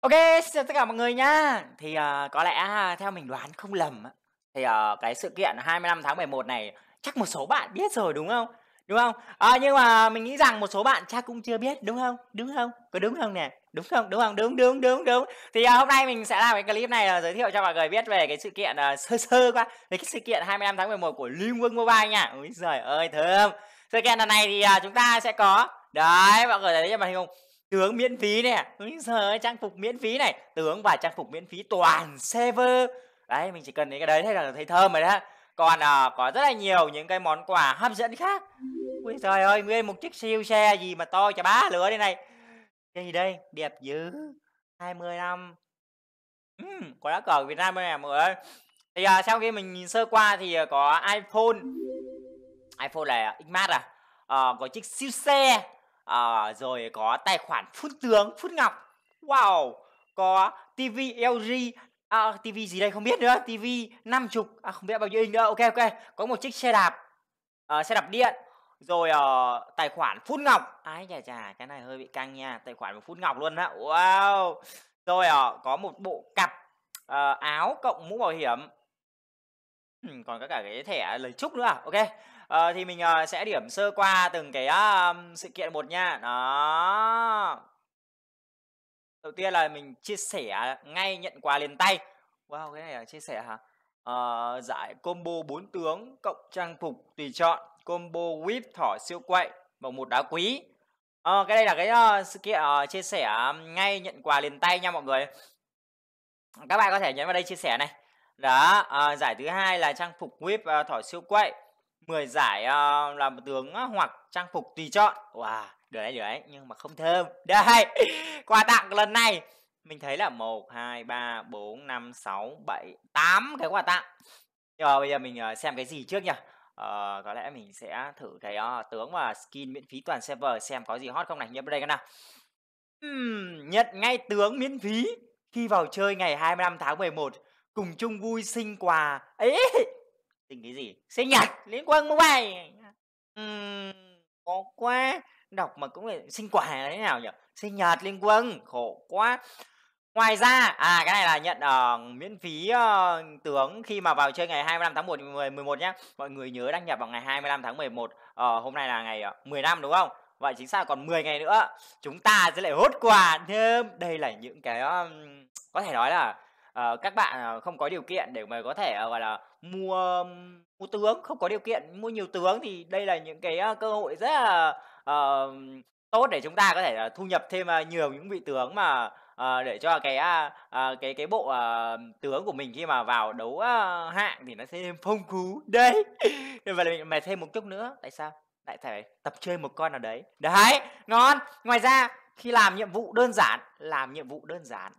Ok, xin chào tất cả mọi người nha Thì uh, có lẽ uh, theo mình đoán không lầm Thì uh, cái sự kiện 25 tháng 11 này Chắc một số bạn biết rồi đúng không? Đúng không? À, nhưng mà mình nghĩ rằng một số bạn chắc cũng chưa biết đúng không? Đúng không? Có đúng không nè? Đúng không? Đúng không? Đúng đúng đúng đúng. Thì uh, hôm nay mình sẽ làm cái clip này uh, giới thiệu cho mọi người biết về cái sự kiện uh, sơ sơ quá, về cái sự kiện 25 tháng 11 của Liên Quân Mobile nha. Ôi giời ơi thơm. Sự kiện lần này thì uh, chúng ta sẽ có Đấy, mọi người thấy trên màn hình không? tướng miễn phí nè ơi trang phục miễn phí này tướng và trang phục miễn phí toàn server đấy mình chỉ cần đến cái đấy thấy là thấy thơm rồi đó còn à, có rất là nhiều những cái món quà hấp dẫn khác ui trời ơi nguyên một chiếc siêu xe gì mà to chả bá lửa đây này cái gì đây đẹp dữ 20 năm uhm, có đá cờ việt nam đây nè mọi người thì à, sau khi mình nhìn sơ qua thì à, có iphone iphone là xmat à, à có chiếc siêu xe à, rồi có tài khoản Phút Tướng, Phút Ngọc. Wow, có TV LG à, TV gì đây không biết nữa, TV 50 à không biết bao nhiêu inch nữa. Ok ok, có một chiếc xe đạp à, xe đạp điện rồi uh, tài khoản Phút Ngọc. Ái chà chà, cái này hơi bị căng nha, tài khoản của Phút Ngọc luôn á. Wow. Rồi uh, có một bộ cặp uh, áo cộng mũ bảo hiểm. còn có cả cái thẻ lời chúc nữa à? Ok à, thì mình à, sẽ điểm sơ qua từng cái à, sự kiện một nha đó đầu tiên là mình chia sẻ ngay nhận quà liền tay wow cái này là chia sẻ hả à, giải combo bốn tướng cộng trang phục tùy chọn combo whip thỏ siêu quậy và một đá quý à, cái đây là cái uh, sự kiện uh, chia sẻ ngay nhận quà liền tay nha mọi người các bạn có thể nhấn vào đây chia sẻ này đó à, giải thứ hai là trang phục whip uh, thỏ siêu quậy 10 giải uh, làm tướng hoặc trang phục tùy chọn Wow, được đấy, được đấy, nhưng mà không thơm Đây, quà tặng lần này Mình thấy là 1, 2, 3, 4, 5, 6, 7, 8 cái quà tặng Nhưng bây giờ mình ờ, xem cái gì trước nhỉ Uh, có lẽ mình sẽ thử cái uh, tướng và skin miễn phí toàn server xem có gì hot không này. Nhập đây cái nào. Uhm, nhận ngay tướng miễn phí khi vào chơi ngày 25 tháng 11 cùng chung vui sinh quà. Ấy tình cái gì sinh nhật liên quan mobile uhm, khó quá đọc mà cũng phải sinh quả thế nào nhỉ sinh nhật liên quân khổ quá ngoài ra à cái này là nhận uh, miễn phí uh, tướng khi mà vào chơi ngày 25 tháng 1 10, 11 nhé mọi người nhớ đăng nhập vào ngày 25 tháng 11 uh, ờ, hôm nay là ngày uh, 15 đúng không vậy chính xác còn 10 ngày nữa chúng ta sẽ lại hốt quà thêm đây là những cái uh, có thể nói là ờ, các bạn ờ, không có điều kiện để mà có thể ờ, gọi là mua mua tướng không có điều kiện mua nhiều tướng thì đây là những cái ờ, cơ hội rất là ờ, tốt để chúng ta có thể là ờ, thu nhập thêm ờ, nhiều những vị tướng mà ờ, để cho cái à, à, cái cái bộ ờ, tướng của mình khi mà vào đấu ờ, hạng thì nó sẽ thêm phong phú đấy và mình mày thêm một chút nữa tại sao lại phải tập chơi một con nào đấy đấy ngon ngoài ra khi làm nhiệm vụ đơn giản làm nhiệm vụ đơn giản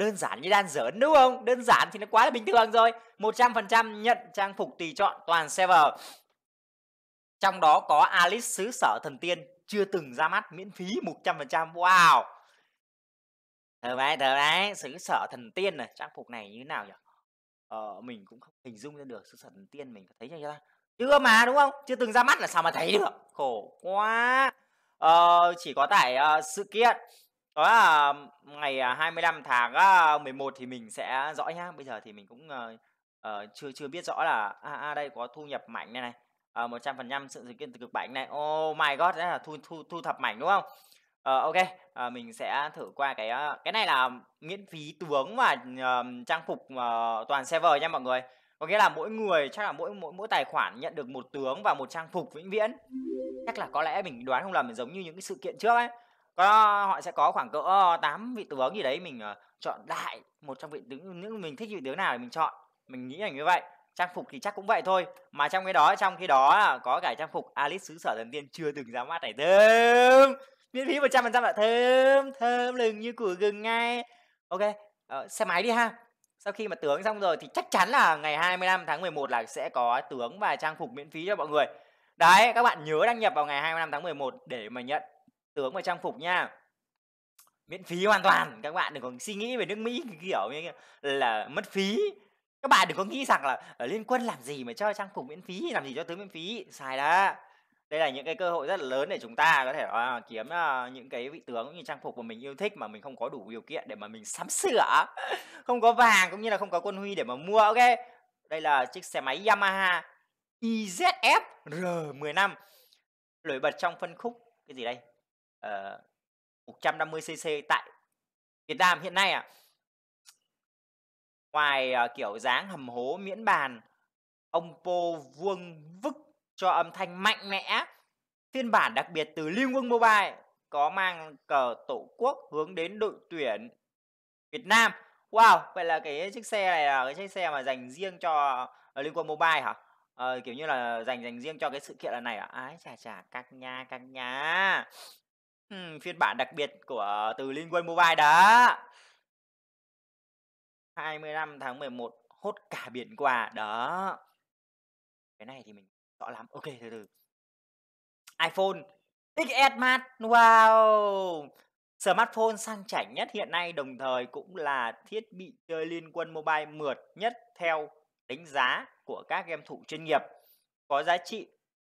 đơn giản như đang giỡn đúng không đơn giản thì nó quá là bình thường rồi 100% nhận trang phục tùy chọn toàn server trong đó có Alice xứ sở thần tiên chưa từng ra mắt miễn phí 100% wow thờ đấy thờ đấy xứ sở thần tiên này trang phục này như thế nào nhỉ ờ, mình cũng không hình dung ra được xứ sở thần tiên mình có thấy chưa ta chưa mà đúng không chưa từng ra mắt là sao mà thấy được khổ quá ờ, chỉ có tải uh, ờ, sự kiện đó là ngày 25 à, tháng 11 à, thì mình sẽ rõ nhá. Bây giờ thì mình cũng uh, chưa chưa biết rõ là à, à đây có thu nhập mảnh này này. À, trăm sự dự kiến từ cực mảnh này. Oh my god, đấy là thu thu thu thập mảnh đúng không? uh, ok, uh, mình sẽ thử qua cái uh, cái này là miễn phí tướng và uh, trang phục uh, toàn server nha mọi người. Có nghĩa là mỗi người chắc là mỗi mỗi mỗi tài khoản nhận được một tướng và một trang phục vĩnh viễn. Chắc là có lẽ mình đoán không làm giống như những cái sự kiện trước ấy có ờ, họ sẽ có khoảng cỡ 8 vị tướng gì đấy mình ờ, chọn đại một trong vị tướng những mình thích vị tướng nào thì mình chọn mình nghĩ là như vậy trang phục thì chắc cũng vậy thôi mà trong cái đó trong khi đó có cả trang phục Alice xứ sở thần tiên chưa từng ra mắt này thơm miễn phí 100% phần trăm là thơm thơm lừng như củ gừng ngay ok ờ, xe máy đi ha sau khi mà tướng xong rồi thì chắc chắn là ngày 25 tháng 11 là sẽ có tướng và trang phục miễn phí cho mọi người đấy các bạn nhớ đăng nhập vào ngày 25 tháng 11 để mà nhận tướng và trang phục nha miễn phí hoàn toàn các bạn đừng có suy nghĩ về nước mỹ kiểu như là mất phí các bạn đừng có nghĩ rằng là ờ, liên quân làm gì mà cho trang phục miễn phí làm gì cho tướng miễn phí sai đó đây là những cái cơ hội rất là lớn để chúng ta có thể uh, kiếm uh, những cái vị tướng cũng như trang phục mà mình yêu thích mà mình không có đủ điều kiện để mà mình sắm sửa không có vàng cũng như là không có quân huy để mà mua ok đây là chiếc xe máy Yamaha IZF R15 nổi bật trong phân khúc cái gì đây uh, ờ, 150cc tại Việt Nam hiện nay ạ. À, ngoài uh, kiểu dáng hầm hố miễn bàn, ông Po Vuông vức cho âm thanh mạnh mẽ. Phiên bản đặc biệt từ Liên Quân Mobile có mang cờ tổ quốc hướng đến đội tuyển Việt Nam. Wow, vậy là cái chiếc xe này là cái chiếc xe mà dành riêng cho ờ, Liên Quân Mobile hả? Ờ, kiểu như là dành dành riêng cho cái sự kiện lần này À? Ái chà chà, các nhà, các nhà. Ừm, phiên bản đặc biệt của ờ, từ Liên Quân Mobile đó. 25 tháng 11 hốt cả biển quà đó. Cái này thì mình rõ lắm. Ok từ từ. iPhone XS Max. Wow. Smartphone sang chảnh nhất hiện nay đồng thời cũng là thiết bị chơi liên quân mobile mượt nhất theo đánh giá của các game thủ chuyên nghiệp có giá trị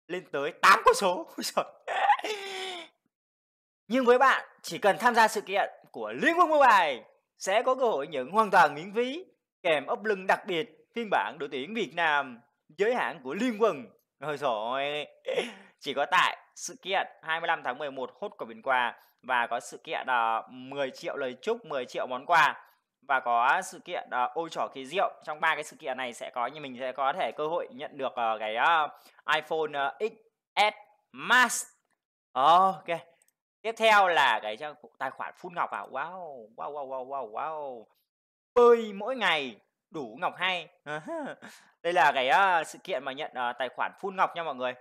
lên tới 8 con số. Ôi trời. Nhưng với bạn, chỉ cần tham gia sự kiện của Liên quân Mobile sẽ có cơ hội nhận hoàn toàn miễn phí kèm ốc lưng đặc biệt phiên bản đội tuyển Việt Nam giới hạn của Liên quân. Rồi rồi, chỉ có tại sự kiện 25 tháng 11 hốt của biển quà và có sự kiện uh, ờ, 10 triệu lời chúc, 10 triệu món quà và có sự kiện uh, ờ, ôi trỏ kỳ diệu trong ba cái sự kiện này sẽ có như mình sẽ có thể cơ hội nhận được uh, cái uh, iPhone uh, XS Max. ok tiếp theo là cái tài khoản phun ngọc à wow wow wow wow wow wow bơi mỗi ngày đủ ngọc hay đây là cái uh, sự kiện mà nhận uh, tài khoản phun ngọc nha mọi người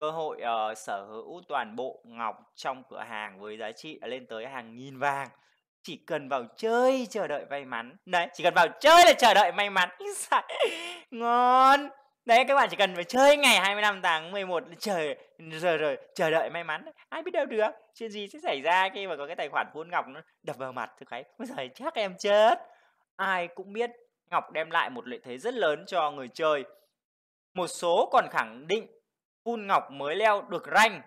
cơ hội uh, sở hữu toàn bộ ngọc trong cửa hàng với giá trị lên tới hàng nghìn vàng chỉ cần vào chơi chờ đợi may mắn đấy chỉ cần vào chơi là chờ đợi may mắn ngon đấy các bạn chỉ cần phải chơi ngày 25 tháng 11 trời rồi rồi chờ đợi may mắn ai biết đâu được chuyện gì sẽ xảy ra khi mà có cái tài khoản của ngọc nó đập vào mặt thực ấy bây giờ chắc em chết ai cũng biết ngọc đem lại một lợi thế rất lớn cho người chơi một số còn khẳng định Phun Ngọc mới leo được ranh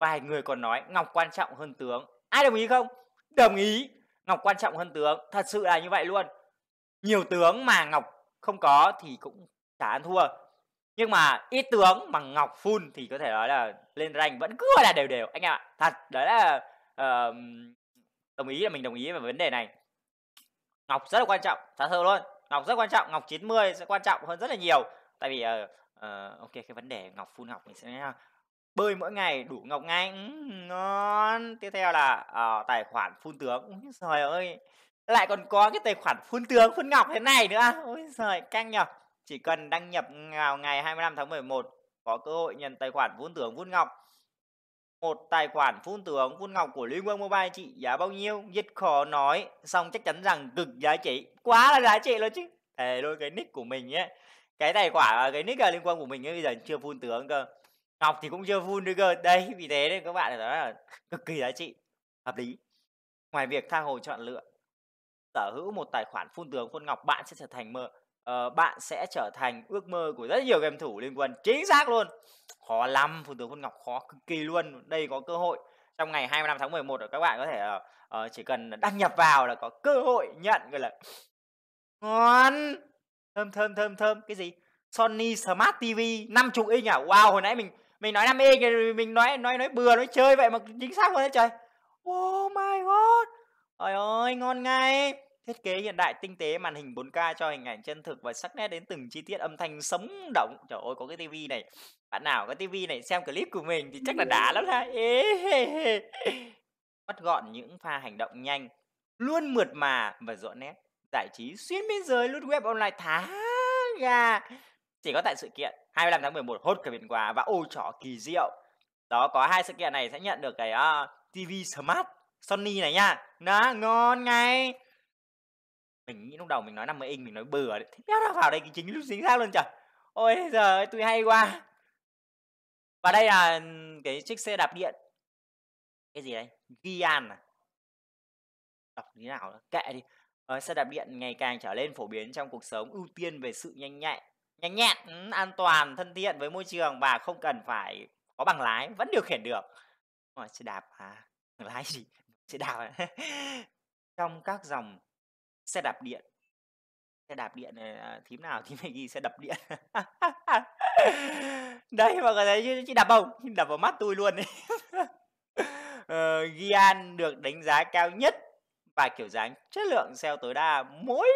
Vài người còn nói Ngọc quan trọng hơn tướng Ai đồng ý không? Đồng ý Ngọc quan trọng hơn tướng Thật sự là như vậy luôn Nhiều tướng mà Ngọc không có thì cũng chả ăn thua nhưng mà ít tướng bằng ngọc full thì có thể nói là lên rank vẫn cứ là đều đều anh em ạ thật đấy là uh, đồng ý là mình đồng ý về vấn đề này ngọc rất là quan trọng thật sự luôn ngọc rất quan trọng ngọc 90 sẽ quan trọng hơn rất là nhiều tại vì uh, ok cái vấn đề ngọc full ngọc mình sẽ bơi mỗi ngày đủ ngọc ngay uhm, ngon tiếp theo là uh, tài khoản phun tướng trời ơi lại còn có cái tài khoản phun tướng phun ngọc thế này nữa ôi trời căng nhở chỉ cần đăng nhập vào ngày 25 tháng 11 có cơ hội nhận tài khoản vốn tưởng vốn ngọc một tài khoản phun tướng phun ngọc của Liên Quân Mobile chị giá bao nhiêu dịch khó nói xong chắc chắn rằng cực giá trị quá là giá trị luôn chứ thề luôn cái nick của mình ấy cái tài khoản à, cái nick à, Liên quan của mình ấy bây giờ chưa phun tướng cơ ngọc thì cũng chưa phun được cơ đây vì thế nên các bạn nói là cực kỳ giá trị hợp lý ngoài việc tha hồ chọn lựa sở hữu một tài khoản phun tướng phun ngọc bạn sẽ trở thành mơ uh, bạn sẽ trở thành ước mơ của rất nhiều game thủ liên quân chính xác luôn khó lắm phụ tướng quân ngọc khó cực kỳ luôn đây có cơ hội trong ngày 25 tháng 11 các bạn có thể uh, chỉ cần đăng nhập vào là có cơ hội nhận gọi là ngon thơm thơm thơm thơm cái gì Sony Smart TV 50 inch à wow hồi nãy mình mình nói 5 inch mình nói nói nói bừa nói chơi vậy mà chính xác luôn đấy trời oh my god trời ơi ngon ngay Thiết kế hiện đại tinh tế màn hình 4K cho hình ảnh chân thực và sắc nét đến từng chi tiết âm thanh sống động. Trời ơi có cái tivi này. Bạn nào có tivi này xem clip của mình thì chắc là đã lắm ha. Bắt gọn những pha hành động nhanh, luôn mượt mà và rõ nét. Giải trí xuyên biên giới lướt web online thả ga Chỉ có tại sự kiện 25 tháng 11 hốt cả biển quà và ô trỏ kỳ diệu. Đó có hai sự kiện này sẽ nhận được cái uh, ờ, TV Smart Sony này nha. Đó, ngon ngay mình nghĩ lúc đầu mình nói 50 inch mình nói bừa đấy thế đéo nào vào đây cái chính lúc chính xác luôn trời ôi giờ tôi hay quá và đây là ừ, cái chiếc xe đạp điện cái gì đấy Gian à đọc như nào đó. kệ đi ờ, xe đạp điện ngày càng trở lên phổ biến trong cuộc sống ưu tiên về sự nhanh nhạy nhanh nhẹn ừ, an toàn thân thiện với môi trường và không cần phải có bằng lái vẫn điều khiển được Ôi, xe đạp à lái gì xe đạp à. trong các dòng xe đạp điện xe đạp điện này à, thím nào thì này ghi xe đập điện đây mà người thấy chị đập không đập vào mắt tôi luôn đấy uh, ờ, Gian được đánh giá cao nhất và kiểu dáng chất lượng sale tối đa mỗi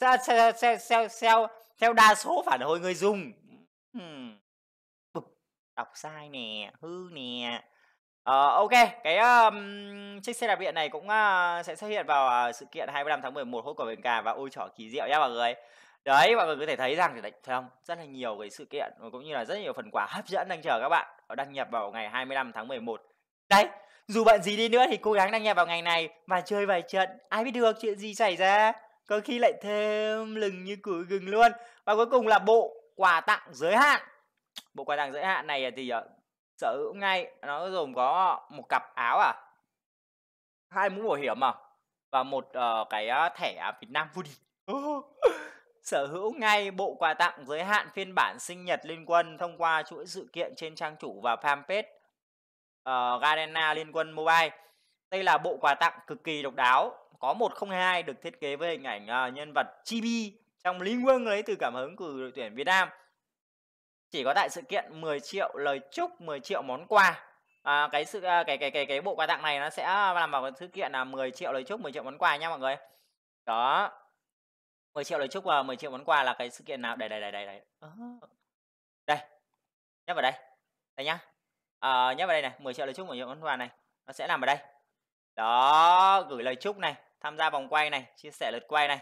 xe xe xe xe xe theo đa số phản hồi người dùng hmm. đọc sai nè hư nè Uh, ok, cái um, chiếc xe đạp điện này cũng uh, sẽ xuất hiện vào uh, sự kiện 25 tháng 11 hốt của biển Cà và ôi trỏ kỳ diệu nhá mọi người. Đấy, mọi người có thể thấy rằng thấy không? Rất là nhiều cái sự kiện cũng như là rất nhiều phần quà hấp dẫn đang chờ các bạn. Đăng nhập vào ngày 25 tháng 11. Đấy, dù bạn gì đi nữa thì cố gắng đăng nhập vào ngày này mà chơi vài trận. Ai biết được chuyện gì xảy ra. Có khi lại thêm lừng như củ gừng luôn. Và cuối cùng là bộ quà tặng giới hạn. Bộ quà tặng giới hạn này thì uh, sở hữu ngay nó gồm có một cặp áo à hai mũ bảo hiểm à và một uh, cái uh, thẻ Việt Nam vô địch sở hữu ngay bộ quà tặng giới hạn phiên bản sinh nhật Liên Quân thông qua chuỗi sự kiện trên trang chủ và fanpage uh, Garena Liên Quân Mobile. Đây là bộ quà tặng cực kỳ độc đáo, có 102 được thiết kế với hình ảnh uh, nhân vật Chibi trong Liên Quân lấy từ cảm hứng của đội tuyển Việt Nam chỉ có tại sự kiện 10 triệu lời chúc 10 triệu món quà à, cái sự à, cái cái cái cái bộ quà tặng này nó sẽ làm vào cái sự kiện là 10 triệu lời chúc 10 triệu món quà nha mọi người đó 10 triệu lời chúc và 10 triệu món quà là cái sự kiện nào đây đây đây đây đây đây nhấp vào đây đây nhá à, nhấp vào đây này 10 triệu lời chúc 10 triệu món quà này nó sẽ làm ở đây đó gửi lời chúc này tham gia vòng quay này chia sẻ lượt quay này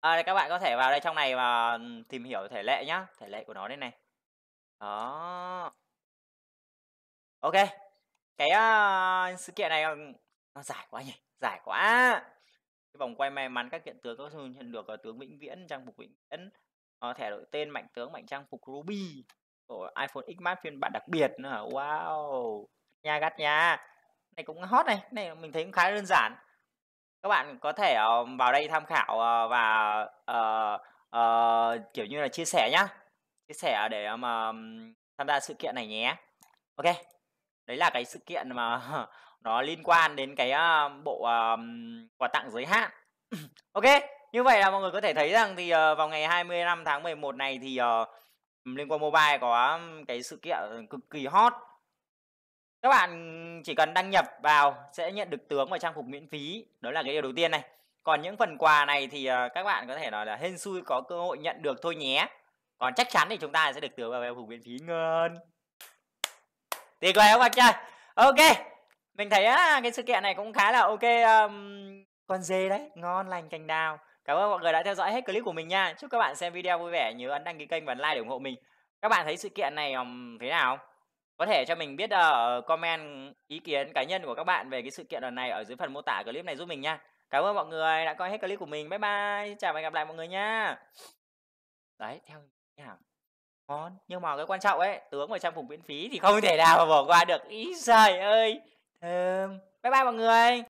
à, các bạn có thể vào đây trong này và ừ, tìm hiểu thể lệ nhá thể lệ của nó đây này đó ok cái uh, sự kiện này ờ, nó giải quá nhỉ giải quá cái vòng quay may mắn các kiện tướng có nhận được uh, tướng vĩnh viễn trang phục vĩnh viễn uh, thẻ đổi tên mạnh tướng mạnh trang phục ruby của iphone x max phiên bản đặc biệt nữa wow nha gắt nha này cũng hot này này mình thấy cũng khá đơn giản các bạn có thể uh, vào đây tham khảo uh, và uh, uh, kiểu như là chia sẻ nhá chia sẻ để ờ, mà tham gia sự kiện này nhé ok đấy là cái sự kiện mà nó liên quan đến cái ờ, bộ ờ, quà tặng giới hạn ok như vậy là mọi người có thể thấy rằng thì vào ngày 25 tháng 11 này thì liên quan mobile có cái sự kiện cực kỳ hot các bạn chỉ cần đăng nhập vào sẽ nhận được tướng và trang phục miễn phí đó là cái điều đầu tiên này còn những phần quà này thì các bạn có thể nói là hên xui có cơ hội nhận được thôi nhé còn chắc chắn thì chúng ta sẽ được tướng vào vùng miễn phí ngon tuyệt vời các bạn chơi. ok mình thấy á, cái sự kiện này cũng khá là ok um, con dê đấy ngon lành cành đào cảm ơn mọi người đã theo dõi hết clip của mình nha chúc các bạn xem video vui vẻ nhớ ấn đăng ký kênh và like để ủng hộ mình các bạn thấy sự kiện này um, thế nào có thể cho mình biết ờ, ở uh, comment ý kiến cá nhân của các bạn về cái sự kiện lần này ở dưới phần mô tả clip này giúp mình nha cảm ơn mọi người đã coi hết clip của mình bye bye chào và hẹn gặp lại mọi người nha đấy theo nào ngon nhưng mà cái quan trọng ấy tướng ở trang phục miễn phí thì không thể nào mà bỏ qua được ý trời ơi thơm bye bye mọi người